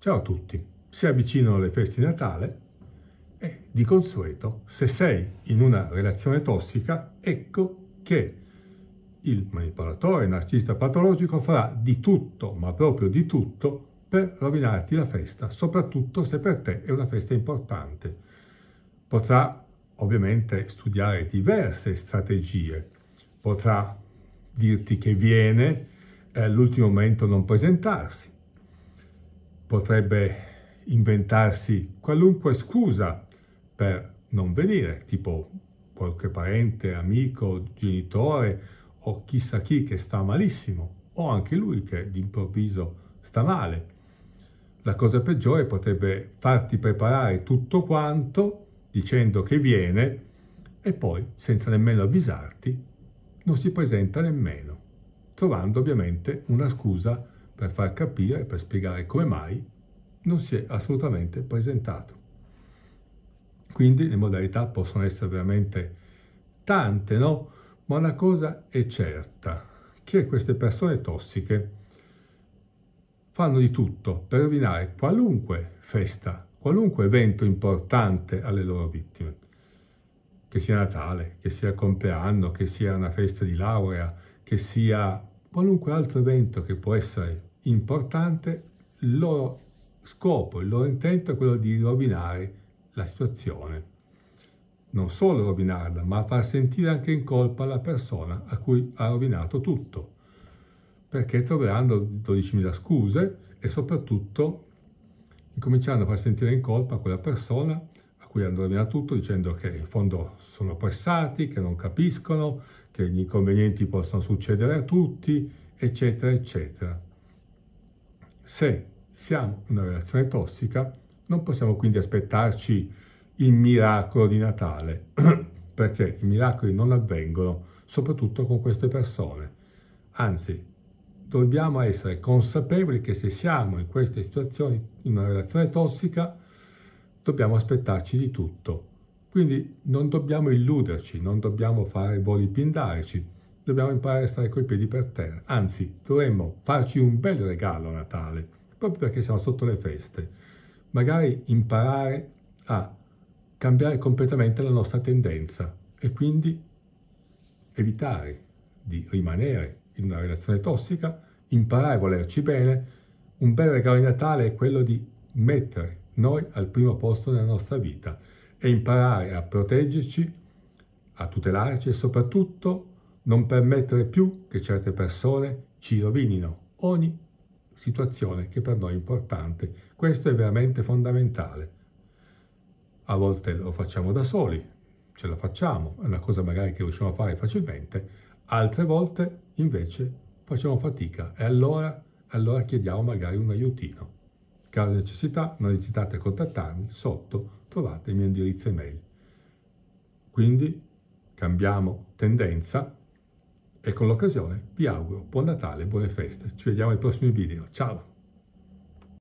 Ciao a tutti, si avvicinano le feste di Natale e di consueto se sei in una relazione tossica ecco che il manipolatore il narcisista patologico farà di tutto, ma proprio di tutto, per rovinarti la festa, soprattutto se per te è una festa importante. Potrà ovviamente studiare diverse strategie, potrà dirti che viene, eh, all'ultimo momento non presentarsi, potrebbe inventarsi qualunque scusa per non venire, tipo qualche parente, amico, genitore o chissà chi che sta malissimo, o anche lui che d'improvviso sta male. La cosa peggiore potrebbe farti preparare tutto quanto dicendo che viene e poi, senza nemmeno avvisarti, non si presenta nemmeno, trovando ovviamente una scusa per far capire per spiegare come mai non si è assolutamente presentato. Quindi le modalità possono essere veramente tante, no? Ma una cosa è certa, che queste persone tossiche fanno di tutto per rovinare qualunque festa, qualunque evento importante alle loro vittime, che sia Natale, che sia compleanno, che sia una festa di laurea, che sia qualunque altro evento che può essere importante, il loro scopo, il loro intento è quello di rovinare la situazione. Non solo rovinarla, ma far sentire anche in colpa la persona a cui ha rovinato tutto, perché troveranno 12.000 scuse e soprattutto incominciando a far sentire in colpa quella persona a cui hanno rovinato tutto dicendo che in fondo sono pressati, che non capiscono, che gli inconvenienti possono succedere a tutti, eccetera, eccetera. Se siamo in una relazione tossica, non possiamo quindi aspettarci il miracolo di Natale, perché i miracoli non avvengono, soprattutto con queste persone. Anzi, dobbiamo essere consapevoli che se siamo in queste situazioni, in una relazione tossica, dobbiamo aspettarci di tutto. Quindi non dobbiamo illuderci, non dobbiamo fare voli pindarici, dobbiamo imparare a stare coi piedi per terra. Anzi, dovremmo farci un bel regalo a Natale, proprio perché siamo sotto le feste. Magari imparare a cambiare completamente la nostra tendenza e quindi evitare di rimanere in una relazione tossica, imparare a volerci bene. Un bel regalo di Natale è quello di mettere noi al primo posto nella nostra vita e imparare a proteggerci, a tutelarci e soprattutto a non permettere più che certe persone ci rovinino ogni situazione che per noi è importante. Questo è veramente fondamentale. A volte lo facciamo da soli, ce la facciamo, è una cosa magari che riusciamo a fare facilmente, altre volte invece facciamo fatica e allora, allora chiediamo magari un aiutino. Caso necessità, non esitate a contattarmi, sotto trovate il mio indirizzo email. Quindi cambiamo tendenza e con l'occasione vi auguro buon Natale e buone feste. Ci vediamo ai prossimi video. Ciao!